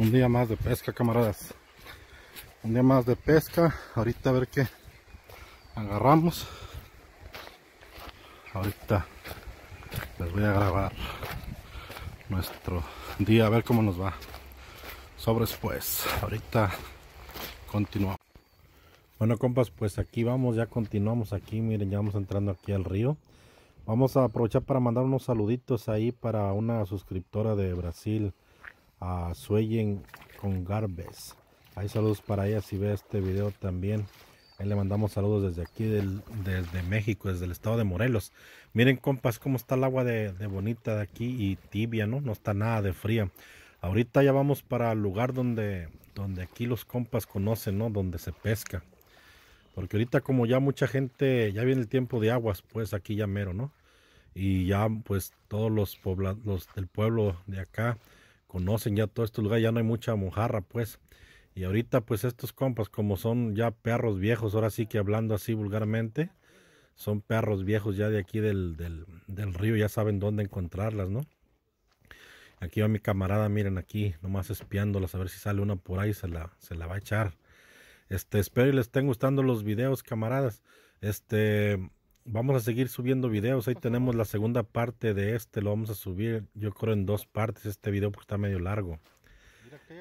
un día más de pesca camaradas un día más de pesca ahorita a ver qué agarramos ahorita les voy a grabar nuestro día a ver cómo nos va Sobre pues ahorita continuamos bueno compas pues aquí vamos ya continuamos aquí miren ya vamos entrando aquí al río vamos a aprovechar para mandar unos saluditos ahí para una suscriptora de Brasil a Suellen con Garbes. Hay saludos para ella si ve este video también. le mandamos saludos desde aquí, desde México, desde el estado de Morelos. Miren, compas, cómo está el agua de, bonita de aquí y tibia, ¿no? No está nada de fría. Ahorita ya vamos para el lugar donde, donde aquí los compas conocen, ¿no? Donde se pesca. Porque ahorita como ya mucha gente, ya viene el tiempo de aguas, pues aquí ya mero, ¿no? Y ya pues todos los, los del pueblo de acá conocen ya todo este lugar, ya no hay mucha mojarra, pues. Y ahorita, pues estos compas, como son ya perros viejos, ahora sí que hablando así vulgarmente, son perros viejos ya de aquí del, río, ya saben dónde encontrarlas, ¿no? Aquí va mi camarada, miren aquí, nomás espiándolas, a ver si sale una por ahí, se la, se la va a echar. Este, espero y les estén gustando los videos, camaradas. Este, vamos a seguir subiendo videos. Ahí tenemos la segunda parte de este. Lo vamos a subir, yo creo, en dos partes este video porque está medio largo.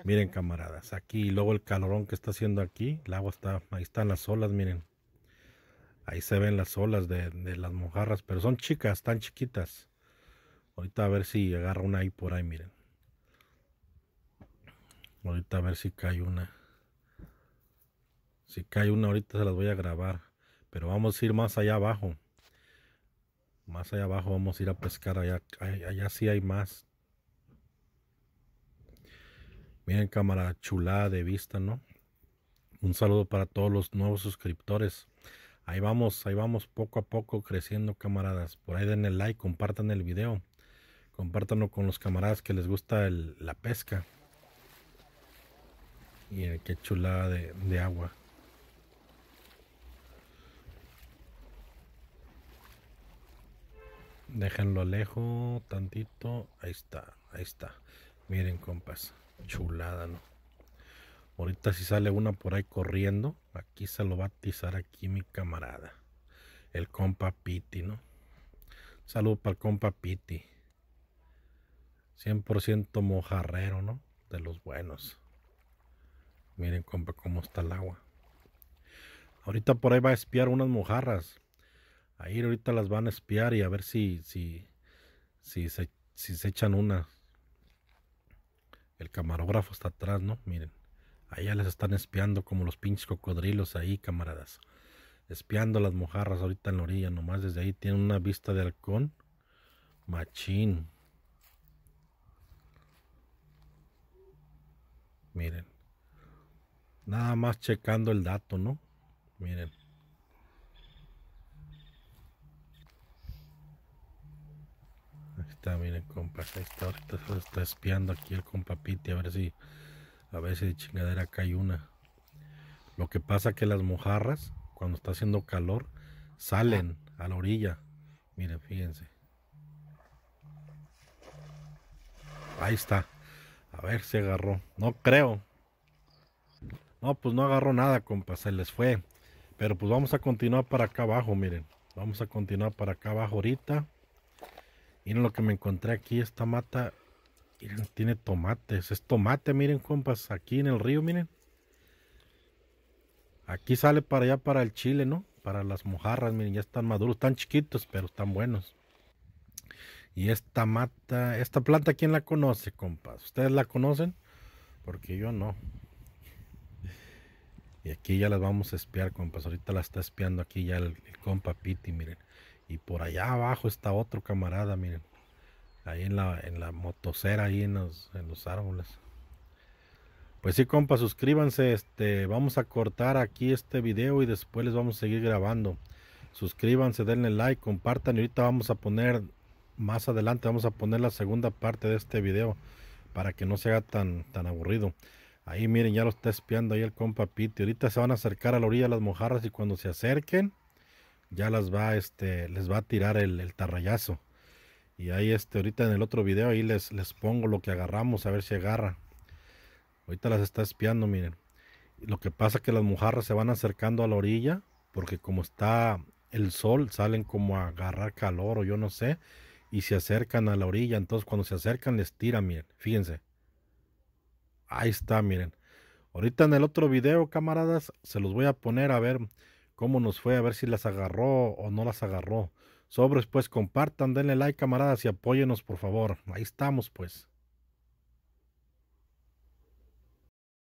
Miren, camaradas, aquí luego el calorón que está haciendo aquí. El agua está, ahí están las olas, miren. Ahí se ven las olas de, las mojarras, pero son chicas, están chiquitas. Ahorita a ver si agarra una ahí por ahí, miren. Ahorita a ver si cae una. Si cae una, ahorita se las voy a grabar. Pero vamos a ir más allá abajo. Más allá abajo vamos a ir a pescar. Allá, sí hay más. Miren cámara chulada de vista, ¿no? Un saludo para todos los nuevos suscriptores. Ahí vamos, ahí vamos poco a poco creciendo, camaradas. Por ahí denle el like, compartan el video. Compártanlo con los camaradas que les gusta la pesca. Y eh, qué chulada de agua. Déjenlo lejos tantito. Ahí está, ahí está. Miren, compas. Chulada, ¿no? Ahorita si sale una por ahí corriendo, aquí se lo va a atizar aquí mi camarada. El compa Piti, ¿no? Salud para el compa Piti. 100% mojarrero, ¿no? De los buenos. Miren, compa, cómo está el agua. Ahorita por ahí va a espiar unas mojarras. Ahí ahorita las van a espiar y a ver si, si, si, se, si se echan una. El camarógrafo está atrás, ¿no? Miren. Allá les están espiando como los pinches cocodrilos ahí, camaradas. Espiando las mojarras ahorita en la orilla, nomás desde ahí tienen una vista de halcón. Machín. Miren. Nada más checando el dato, ¿no? Miren. está, miren compas, ahí está, ahorita está espiando aquí el compapiti, a ver si, a ver si de chingadera cae una. Lo que pasa que las mojarras, cuando está haciendo calor, salen a la orilla. Miren, fíjense. Ahí está. A ver si agarró. No creo. No, pues no agarró nada, compas. Se les fue. Pero pues vamos a continuar para acá abajo, miren. Vamos a continuar para acá abajo ahorita. Miren lo que me encontré aquí, esta mata miren, tiene tomates. Es tomate, miren, compas, aquí en el río, miren. Aquí sale para allá, para el chile, ¿no? Para las mojarras, miren, ya están maduros, están chiquitos, pero están buenos. Y esta mata, esta planta, ¿quién la conoce, compas? ¿Ustedes la conocen? Porque yo no. Y aquí ya las vamos a espiar, compas. Ahorita la está espiando aquí ya el, el compa Piti, miren. Y por allá abajo está otro camarada, miren. Ahí en la, en motocera, ahí en los, árboles. Pues sí, compa, suscríbanse. Este, vamos a cortar aquí este video y después les vamos a seguir grabando. Suscríbanse, denle like, compartan. Y ahorita vamos a poner, más adelante vamos a poner la segunda parte de este video para que no se haga tan, tan aburrido. Ahí miren, ya lo está espiando ahí el compa Piti. Ahorita se van a acercar a la orilla de las mojarras y cuando se acerquen, ya las va, este, les va a tirar el, tarrayazo. Y ahí este, ahorita en el otro video ahí les, les pongo lo que agarramos, a ver si agarra. Ahorita las está espiando, miren. Lo que pasa es que las mujarras se van acercando a la orilla, porque como está el sol, salen como a agarrar calor o yo no sé, y se acercan a la orilla. Entonces cuando se acercan les tira miren, fíjense. Ahí está, miren. Ahorita en el otro video, camaradas, se los voy a poner a ver cómo nos fue, a ver si las agarró o no las agarró. Sobres pues, compartan, denle like camaradas y apóyenos por favor. Ahí estamos pues.